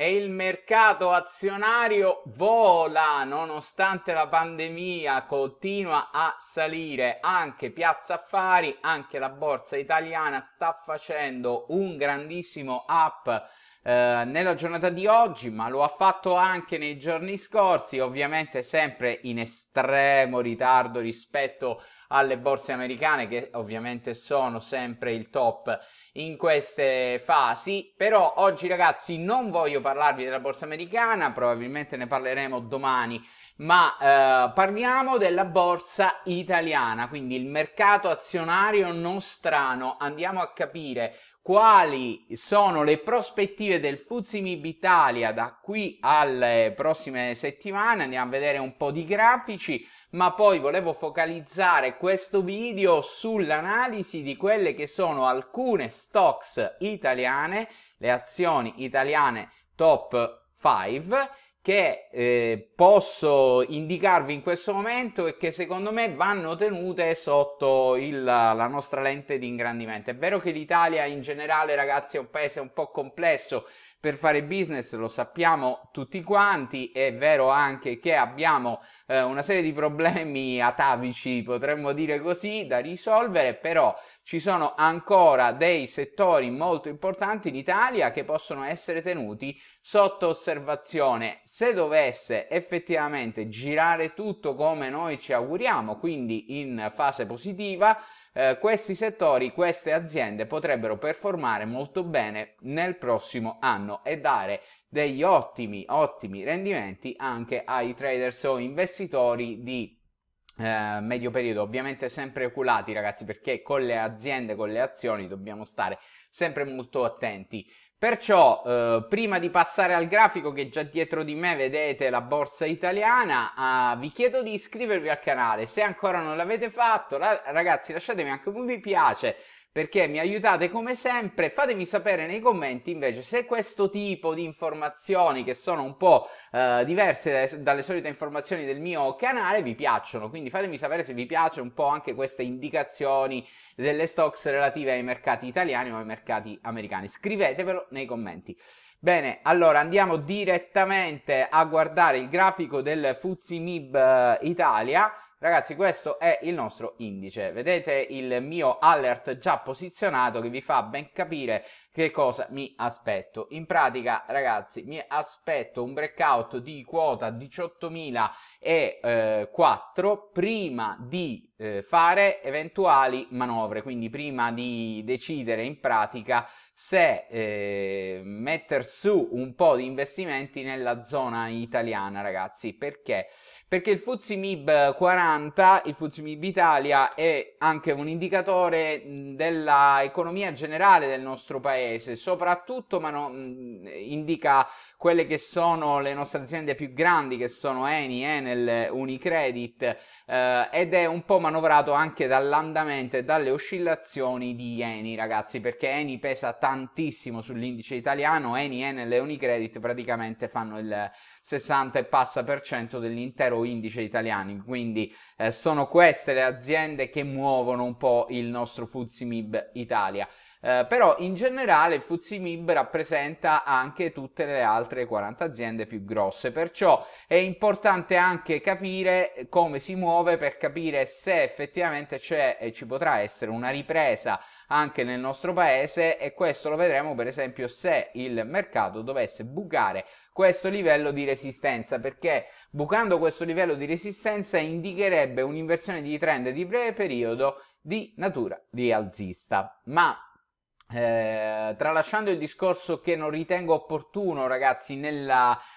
e il mercato azionario vola nonostante la pandemia, continua a salire anche Piazza Affari, anche la borsa italiana sta facendo un grandissimo up eh, nella giornata di oggi, ma lo ha fatto anche nei giorni scorsi, ovviamente sempre in estremo ritardo rispetto alle borse americane che ovviamente sono sempre il top in queste fasi. Però oggi, ragazzi, non voglio parlarvi della borsa americana, probabilmente ne parleremo domani, ma eh, parliamo della borsa italiana, quindi il mercato azionario nostrano. Andiamo a capire quali sono le prospettive del Fuzimib Italia da qui alle prossime settimane. Andiamo a vedere un po' di grafici, ma poi volevo focalizzare questo video sull'analisi di quelle che sono alcune stocks italiane, le azioni italiane top 5 che eh, posso indicarvi in questo momento e che secondo me vanno tenute sotto il, la nostra lente di ingrandimento. È vero che l'Italia in generale, ragazzi, è un paese un po' complesso per fare business, lo sappiamo tutti quanti, è vero anche che abbiamo eh, una serie di problemi atavici, potremmo dire così, da risolvere, però ci sono ancora dei settori molto importanti in Italia che possono essere tenuti sotto osservazione. Se dovesse effettivamente girare tutto come noi ci auguriamo, quindi in fase positiva, eh, questi settori, queste aziende potrebbero performare molto bene nel prossimo anno anno e dare degli ottimi, ottimi rendimenti anche ai traders o investitori di eh, medio periodo, ovviamente sempre culati ragazzi perché con le aziende, con le azioni dobbiamo stare sempre molto attenti. Perciò eh, prima di passare al grafico che già dietro di me vedete la borsa italiana, eh, vi chiedo di iscrivervi al canale, se ancora non l'avete fatto la- ragazzi lasciatemi anche un mi piace perché mi aiutate come sempre. Fatemi sapere nei commenti invece se questo tipo di informazioni che sono un po' eh, diverse dalle, dalle, solite informazioni del mio canale vi piacciono, quindi fatemi sapere se vi piace un po' anche queste indicazioni delle stocks relative ai mercati italiani o ai mercati americani. Scrivetevelo nei commenti. Bene, allora andiamo direttamente a guardare il grafico del Fuzzi Mib eh, Italia Ragazzi, questo è il nostro indice. Vedete il mio alert già posizionato che vi fa ben capire che cosa mi aspetto. In pratica, ragazzi, mi aspetto un breakout di quota 18.004 eh, prima di eh, fare eventuali manovre, quindi prima di decidere in pratica se eh, mettere su un po' di investimenti nella zona italiana, ragazzi, perché perché il FTSE 40, il FTSE Italia è anche un indicatore dell'economia generale del nostro paese, soprattutto ma non, indica quelle che sono le nostre aziende più grandi che sono Eni, Enel, Unicredit eh, ed è un po' manovrato anche dall'andamento e dalle oscillazioni di Eni ragazzi perché Eni pesa tantissimo sull'indice italiano, Eni, Enel e Unicredit praticamente fanno il 60 e passa per cento dell'intero indice italiano, quindi eh, sono queste le aziende che muovono un po' il nostro FTSE MIB Italia. Eh, però in generale il FTSE rappresenta anche tutte le altre 40 aziende più grosse, perciò è importante anche capire come si muove per capire se effettivamente c'è e ci potrà essere una ripresa anche nel nostro paese e questo lo vedremo per esempio se il mercato dovesse bucare questo livello di resistenza perché bucando questo livello di resistenza indicherebbe un'inversione di trend di breve periodo di natura rialzista ma eh, tralasciando il discorso che non ritengo opportuno, ragazzi, nel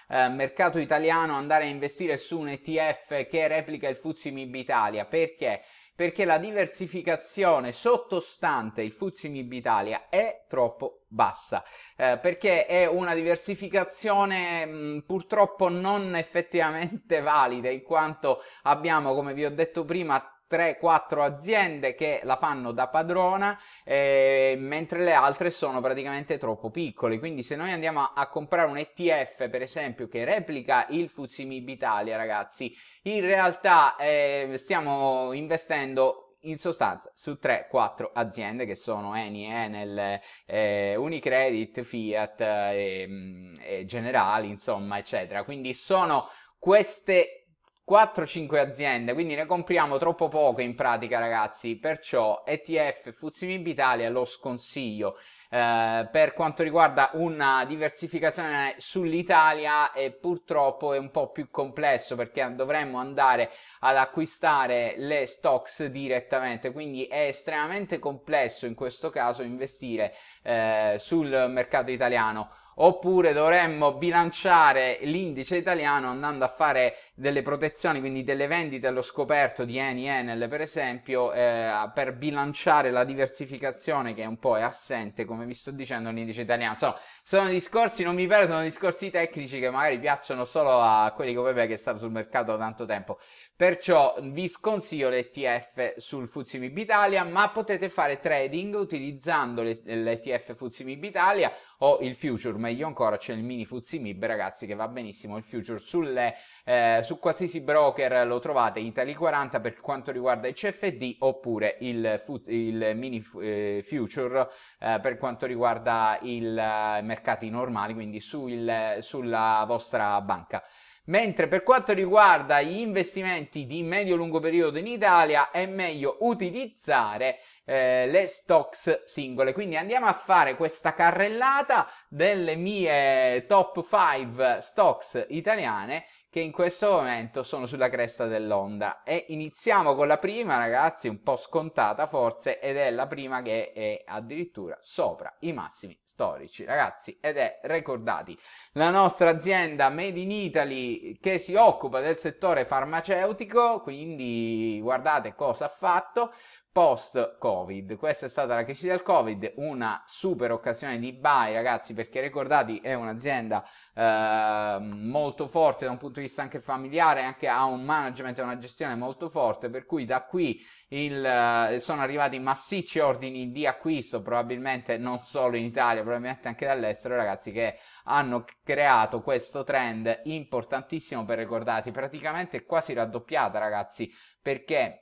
eh, mercato italiano andare a investire su un ETF che replica il FTSE MIB Italia, perché? Perché la diversificazione sottostante il FTSE MIB Italia è troppo bassa eh, perché è una diversificazione mh, mm, purtroppo non effettivamente valida in quanto abbiamo come vi ho detto prima 3-4 aziende che la fanno da padrona, eh, mentre le altre sono praticamente troppo piccole. Quindi, se noi andiamo a, comprare un ETF, per esempio, che replica il Fuzimib Italia, ragazzi, in realtà eh, stiamo investendo in sostanza su 3-4 aziende che sono Eni, Enel, eh, Unicredit, Fiat, eh, Generali, insomma, eccetera. Quindi sono queste 4-5 aziende, quindi ne compriamo troppo poco in pratica, ragazzi. Perciò ETF Fuzimib Italia lo sconsiglio. Eh, per quanto riguarda una diversificazione sull'Italia, eh, purtroppo è un po' più complesso perché dovremmo andare ad acquistare le stocks direttamente. Quindi è estremamente complesso in questo caso investire eh, sul mercato italiano oppure dovremmo bilanciare l'indice italiano andando a fare delle protezioni, quindi delle vendite allo scoperto di Eni Enel per esempio, eh, per bilanciare la diversificazione che un po' è assente, come vi sto dicendo, nell'indice italiano. Insomma, sono discorsi, non mi pare, sono discorsi tecnici che magari piacciono solo a quelli come me che stanno sul mercato da tanto tempo. Perciò vi sconsiglio l'ETF sul Fuzzi Italia, ma potete fare trading utilizzando l'ETF Fuzzi Italia o il future, meglio ancora c'è il mini Fuzzi Mib, ragazzi, che va benissimo, il future sulle, eh, su qualsiasi broker lo trovate, Italy 40 per quanto riguarda il CFD oppure il, il mini eh, future eh, per quanto riguarda i eh, mercati normali, quindi sul, eh, sulla vostra banca. Mentre per quanto riguarda gli investimenti di medio-lungo periodo in Italia è meglio utilizzare eh, le stocks singole. Quindi andiamo a fare questa carrellata delle mie top 5 stocks italiane che in questo momento sono sulla cresta dell'onda. E iniziamo con la prima, ragazzi, un po' scontata forse, ed è la prima che è addirittura sopra i massimi storici, ragazzi, ed è ricordati la nostra azienda Made in Italy che si occupa del settore farmaceutico, quindi guardate cosa ha fatto, post-Covid. Questa è stata la crisi del Covid, una super occasione di buy, ragazzi, perché ricordati è un'azienda eh, molto forte da un punto di vista anche familiare, anche ha un management e una gestione molto forte, per cui da qui il, eh, sono arrivati massicci ordini di acquisto, probabilmente non solo in Italia, probabilmente anche dall'estero, ragazzi, che hanno creato questo trend importantissimo per ricordati, praticamente quasi raddoppiata, ragazzi, perché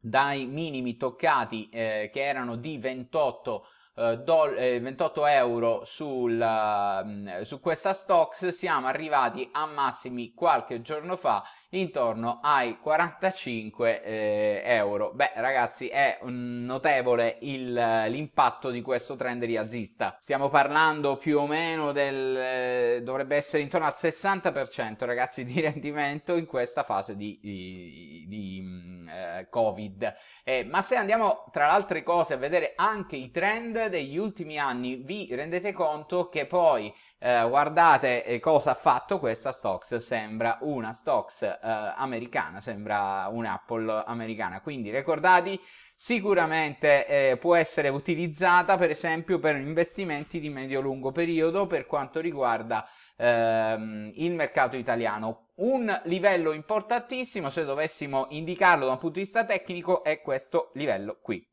dai minimi toccati eh, che erano di 28 28 eh, eh, euro sul, mm, su questa stocks siamo arrivati a massimi qualche giorno fa intorno ai 45 eh, euro. Beh ragazzi è notevole il, eh, l'impatto di questo trend rialzista, stiamo parlando più o meno del... Eh, dovrebbe essere intorno al 60% ragazzi di rendimento in questa fase di, di, di mm, eh, Covid. Eh, ma se andiamo tra le altre cose a vedere anche i trend degli ultimi anni vi rendete conto che poi eh, guardate eh, cosa ha fatto questa Stocks, sembra una Stocks eh, americana, sembra un'Apple americana, quindi ricordati sicuramente eh, può essere utilizzata per esempio per investimenti di medio-lungo periodo per quanto riguarda ehm, il mercato italiano. Un livello importantissimo, se dovessimo indicarlo da un punto di vista tecnico, è questo livello qui.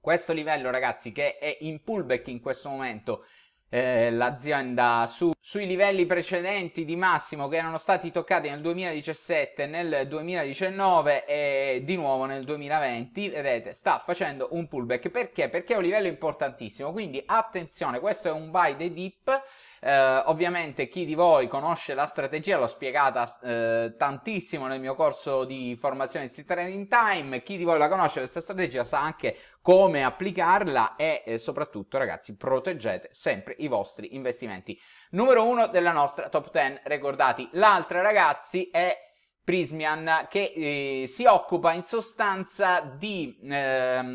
Questo livello, ragazzi, che è in pullback in questo momento eh, l'azienda su sui livelli precedenti di massimo che erano stati toccati nel 2017, nel 2019 e di nuovo nel 2020. Vedete, sta facendo un pullback perché? Perché è un livello importantissimo. Quindi attenzione, questo è un buy the dip. Eh, ovviamente chi di voi conosce la strategia l'ho spiegata eh, tantissimo nel mio corso di formazione di Trading Time. Chi di voi la conosce questa strategia sa anche come applicarla e eh, soprattutto ragazzi proteggete sempre i vostri investimenti. Numero numero uno della nostra top 10 ricordati. L'altra, ragazzi, è Prismian che eh, si occupa in sostanza di... Eh,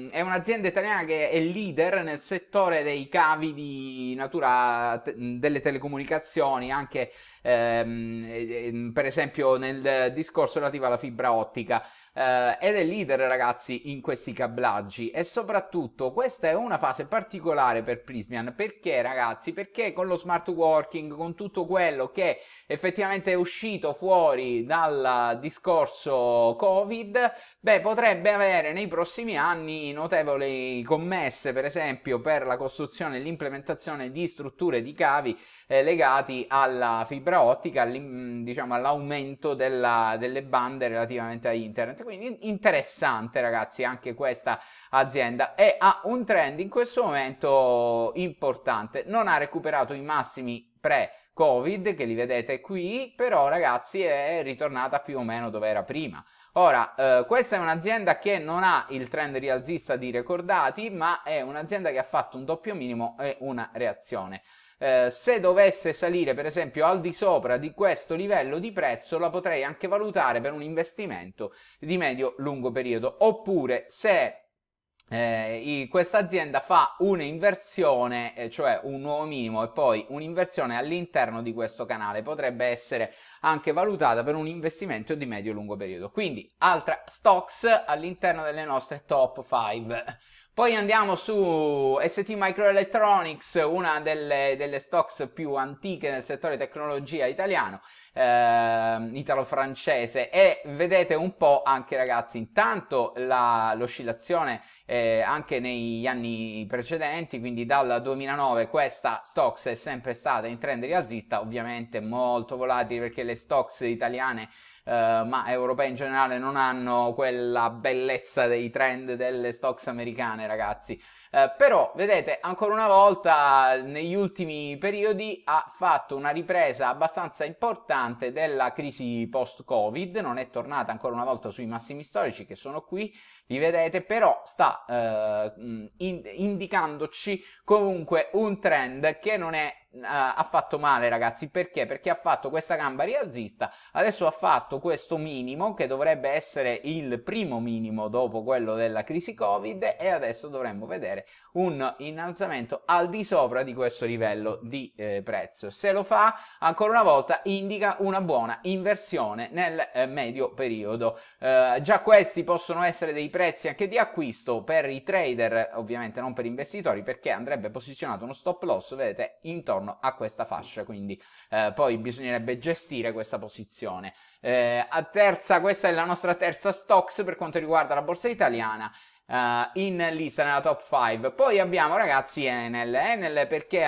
è un'azienda italiana che è leader nel settore dei cavi di natura te- delle telecomunicazioni, anche ehm, per esempio nel discorso relativo alla fibra ottica. Eh, ed è leader ragazzi in questi cablaggi e soprattutto questa è una fase particolare per Prismian perché ragazzi perché con lo smart working con tutto quello che effettivamente è uscito fuori dalla discorso Covid, beh, potrebbe avere nei prossimi anni notevoli commesse, per esempio, per la costruzione e l'implementazione di strutture di cavi eh, legati alla fibra ottica, mm, diciamo all'aumento della, delle bande relativamente a internet. Quindi interessante, ragazzi, anche questa azienda e ha un trend in questo momento importante. Non ha recuperato i massimi pre Covid che li vedete qui, però ragazzi è ritornata più o meno dove era prima. Ora, eh, questa è un'azienda che non ha il trend rialzista di ricordati, ma è un'azienda che ha fatto un doppio minimo e una reazione. Eh, se dovesse salire per esempio al di sopra di questo livello di prezzo la potrei anche valutare per un investimento di medio-lungo periodo oppure se eh, questa azienda fa un'inversione, eh, cioè un nuovo minimo e poi un'inversione all'interno di questo canale, potrebbe essere anche valutata per un investimento di medio-lungo periodo. Quindi altra stocks all'interno delle nostre top 5. Poi andiamo su ST Microelectronics, una delle, delle stocks più antiche nel settore tecnologia italiano, eh, italo-francese, e vedete un po' anche ragazzi, intanto la, l'oscillazione eh, anche negli anni precedenti, quindi dal 2009 questa stocks è sempre stata in trend rialzista, ovviamente molto volatile perché le stocks italiane eh, ma europei in generale non hanno quella bellezza dei trend delle stocks americane, ragazzi. Eh, però, vedete, ancora una volta negli ultimi periodi ha fatto una ripresa abbastanza importante della crisi post-Covid, non è tornata ancora una volta sui massimi storici che sono qui, li vedete, però sta eh, mm, in, indicandoci comunque un trend che non è eh, affatto male ragazzi, perché? Perché ha fatto questa gamba rialzista, adesso ha fatto questo minimo che dovrebbe essere il primo minimo dopo quello della crisi Covid e adesso dovremmo vedere un innalzamento al di sopra di questo livello di eh, prezzo. Se lo fa, ancora una volta indica una buona inversione nel eh, medio periodo. Eh, già questi possono essere dei prezzi anche di acquisto per i trader, ovviamente non per investitori, perché andrebbe posizionato uno stop loss, vedete, intorno a questa fascia, quindi eh, poi bisognerebbe gestire questa posizione. Eh, a terza, questa è la nostra terza stocks per quanto riguarda la borsa italiana Uh, in lista nella top 5 poi abbiamo ragazzi Enel Enel perché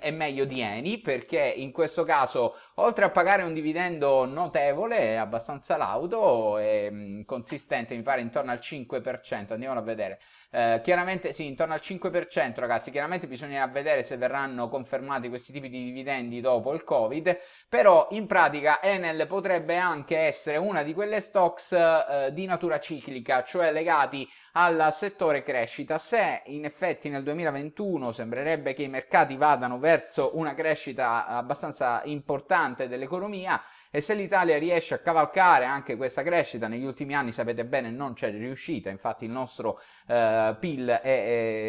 è meglio di Eni perché in questo caso oltre a pagare un dividendo notevole abbastanza laudo e mm, consistente mi pare intorno al 5% andiamolo a vedere eh, chiaramente sì, intorno al 5% ragazzi, chiaramente bisognerà vedere se verranno confermati questi tipi di dividendi dopo il Covid, però in pratica Enel potrebbe anche essere una di quelle stocks eh, di natura ciclica, cioè legati al settore crescita. Se in effetti nel 2021 sembrerebbe che i mercati vadano verso una crescita abbastanza importante dell'economia, e se l'Italia riesce a cavalcare anche questa crescita, negli ultimi anni sapete bene non c'è riuscita, infatti il nostro eh, PIL è,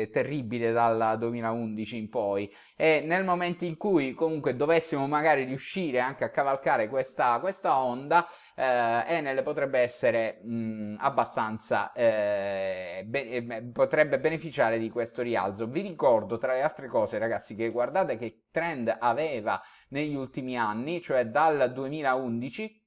è, terribile dal 2011 in poi e nel momento in cui comunque dovessimo magari riuscire anche a cavalcare questa, questa onda, eh, Enel potrebbe essere mh, mm, abbastanza, eh, eh, be- potrebbe beneficiare di questo rialzo. Vi ricordo tra le altre cose ragazzi che guardate che trend aveva negli ultimi anni, cioè dal 2011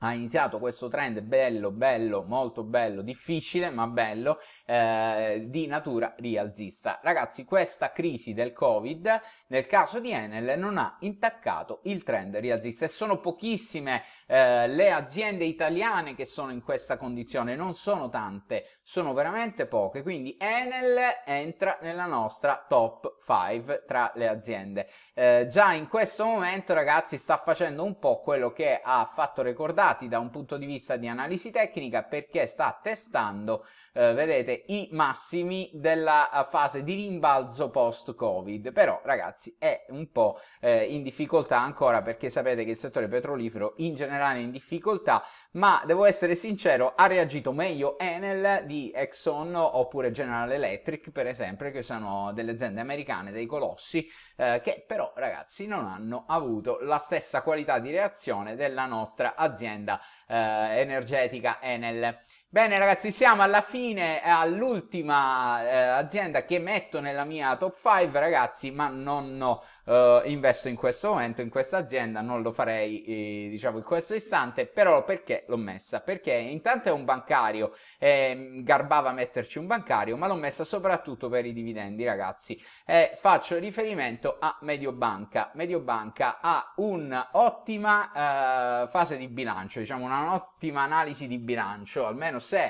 ha iniziato questo trend bello, bello, molto bello, difficile ma bello, eh, di natura rialzista. Ragazzi, questa crisi del Covid, nel caso di Enel, non ha intaccato il trend rialzista e sono pochissime eh, le aziende italiane che sono in questa condizione, non sono tante, sono veramente poche, quindi Enel entra nella nostra top 5 tra le aziende. Eh, già in questo momento, ragazzi, sta facendo un po' quello che ha fatto ricordare migliorati da un punto di vista di analisi tecnica perché sta testando, eh, vedete, i massimi della eh, fase di rimbalzo post-Covid. Però, ragazzi, è un po' eh, in difficoltà ancora perché sapete che il settore petrolifero in generale è in difficoltà, ma devo essere sincero, ha reagito meglio Enel di Exxon oppure General Electric, per esempio, che sono delle aziende americane, dei colossi, eh, che però, ragazzi, non hanno avuto la stessa qualità di reazione della nostra azienda eh, energetica Enel. Bene ragazzi, siamo alla fine, all'ultima eh, azienda che metto nella mia top 5 ragazzi, ma non no, Uh, investo in questo momento, in questa azienda, non lo farei eh, diciamo in questo istante, però perché l'ho messa? Perché intanto è un bancario, eh, garbava metterci un bancario, ma l'ho messa soprattutto per i dividendi ragazzi. Eh, faccio riferimento a Mediobanca, Mediobanca ha un'ottima eh, fase di bilancio, diciamo un'ottima analisi di bilancio, almeno se,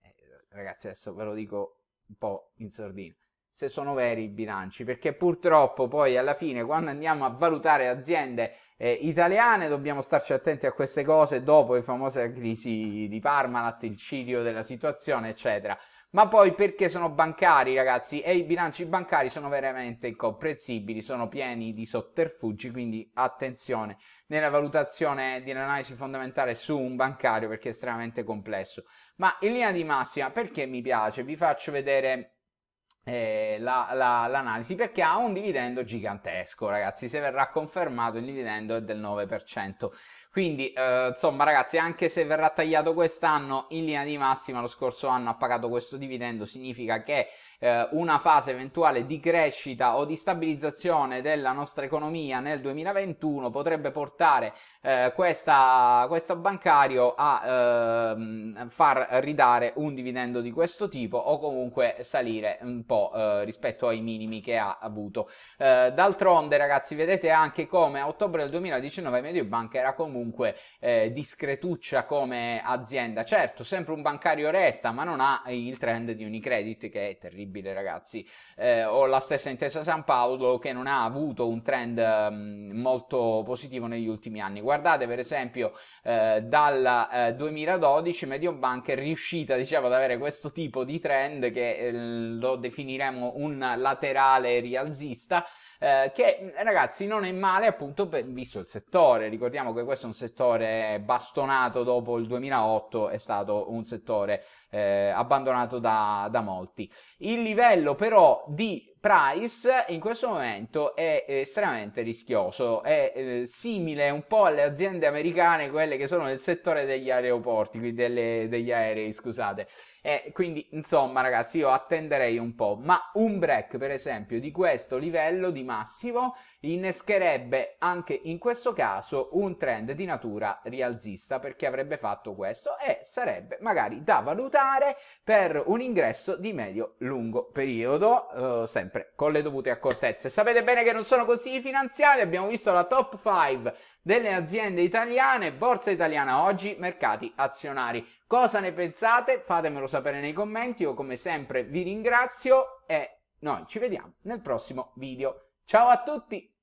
eh, ragazzi adesso ve lo dico un po' in sordina, se sono veri i bilanci, perché purtroppo poi alla fine quando andiamo a valutare aziende eh, italiane dobbiamo starci attenti a queste cose dopo le famose crisi di Parma, il della situazione, eccetera. Ma poi perché sono bancari, ragazzi, e i bilanci bancari sono veramente incomprensibili, sono pieni di sotterfugi, quindi attenzione nella valutazione dell'analisi fondamentale su un bancario perché è estremamente complesso. Ma in linea di massima, perché mi piace? Vi faccio vedere eh, la, la, l'analisi perché ha un dividendo gigantesco ragazzi se verrà confermato il dividendo è del 9% quindi eh, insomma ragazzi anche se verrà tagliato quest'anno in linea di massima lo scorso anno ha pagato questo dividendo significa che eh, una fase eventuale di crescita o di stabilizzazione della nostra economia nel 2021 potrebbe portare eh, questa, questo bancario a eh, far ridare un dividendo di questo tipo o comunque salire un po' eh, rispetto ai minimi che ha avuto. Eh, d'altronde ragazzi vedete anche come a ottobre del 2019 Mediobanca era comunque eh, discretuccia come azienda. Certo, sempre un bancario resta, ma non ha il trend di Unicredit che è terribile incredibile, ragazzi. Eh, ho la stessa Intesa San Paolo che non ha avuto un trend um, molto positivo negli ultimi anni. Guardate, per esempio, eh, dal eh, 2012 Mediobanca è riuscita, diciamo, ad avere questo tipo di trend che eh, lo definiremo un laterale rialzista. Eh, che mm, ragazzi non è male appunto per, visto il settore, ricordiamo che questo è un settore bastonato dopo il 2008, è stato un settore eh, abbandonato da, da molti. Il livello però di Price in questo momento è estremamente rischioso, è eh, simile un po' alle aziende americane, quelle che sono nel settore degli aeroporti, quindi delle, degli aerei, scusate. E quindi, insomma, ragazzi, io attenderei un po', ma un break, per esempio, di questo livello di massimo innescherebbe anche in questo caso un trend di natura rialzista, perché avrebbe fatto questo e sarebbe magari da valutare per un ingresso di medio-lungo periodo, eh, sempre sempre con le dovute accortezze. Sapete bene che non sono consigli finanziari, abbiamo visto la top 5 delle aziende italiane, borsa italiana oggi, mercati azionari. Cosa ne pensate? Fatemelo sapere nei commenti, io come sempre vi ringrazio e noi ci vediamo nel prossimo video. Ciao a tutti!